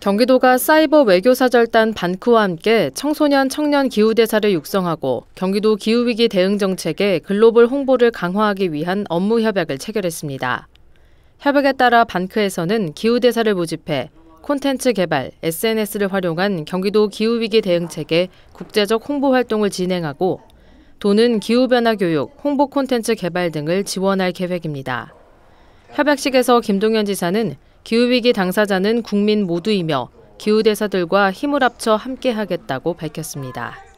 경기도가 사이버 외교사절단 반크와 함께 청소년 청년 기후대사를 육성하고 경기도 기후위기 대응 정책의 글로벌 홍보를 강화하기 위한 업무 협약을 체결했습니다. 협약에 따라 반크에서는 기후대사를 모집해 콘텐츠 개발, SNS를 활용한 경기도 기후위기 대응책의 국제적 홍보 활동을 진행하고 돈은 기후변화 교육, 홍보 콘텐츠 개발 등을 지원할 계획입니다. 협약식에서 김동현 지사는 기후위기 당사자는 국민 모두이며 기후대사들과 힘을 합쳐 함께하겠다고 밝혔습니다.